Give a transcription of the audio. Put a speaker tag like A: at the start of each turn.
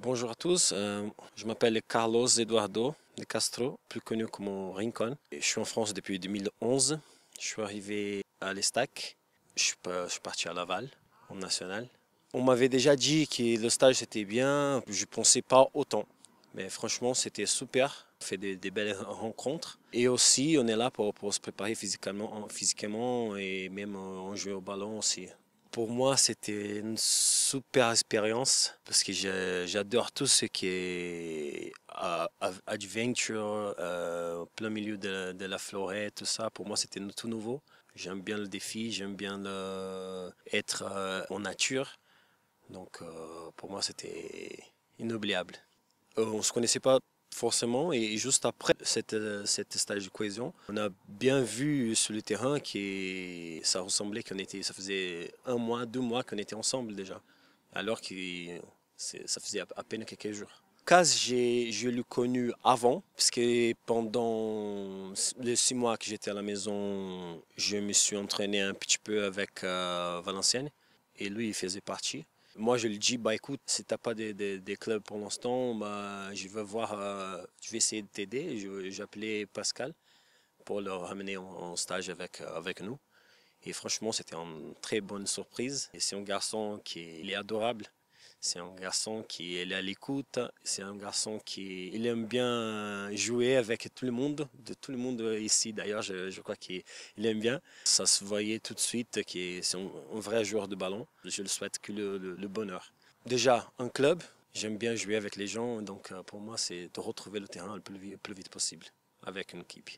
A: Bonjour à tous, euh, je m'appelle Carlos Eduardo de Castro, plus connu comme Rincon. Je suis en France depuis 2011. Je suis arrivé à l'Estac. Je suis parti à Laval, en national. On m'avait déjà dit que le stage c'était bien, je ne pensais pas autant. Mais franchement, c'était super. On fait des, belles rencontres. Et aussi, on est là pour, se préparer physiquement, et même en joue au ballon aussi. Pour moi, c'était une super expérience parce que j'adore tout ce qui est euh, adventure, euh, plein milieu de la, de forêt, tout ça. Pour moi, c'était tout nouveau. J'aime bien le défi, j'aime bien être euh, en nature. Donc, pour moi, c'était inoubliable. on ne se connaissait pas Forcément, et juste après cette, euh, cette stage de cohésion, on a bien vu sur le terrain que ça ressemblait qu'on était, ça faisait un mois, deux mois qu'on était ensemble déjà, alors que ça faisait à peine quelques jours. Kaz, je l'ai connu avant, parce que pendant les six mois que j'étais à la maison, je me suis entraîné un petit peu avec euh, Valenciennes, et lui, il faisait partie. Moi, je le dis, bah écoute, si t'as pas des de, de clubs pour l'instant, bah, je vais voir, euh, je vais essayer de t'aider. J'ai appelé Pascal pour le ramener en, stage avec, euh, avec nous. Et franchement, c'était une très bonne surprise. Et c'est un garçon qui est adorable. C'est un garçon qui est à l'écoute, c'est un garçon qui aime bien jouer avec tout le monde, de tout le monde ici d'ailleurs, je, crois qu'il aime bien. Ça se voyait tout de suite que c'est un, vrai joueur de ballon. Je le souhaite que le, bonheur. Déjà, un club, j'aime bien jouer avec les gens, donc euh, pour moi c'est de retrouver le terrain le plus vite possible avec une équipe.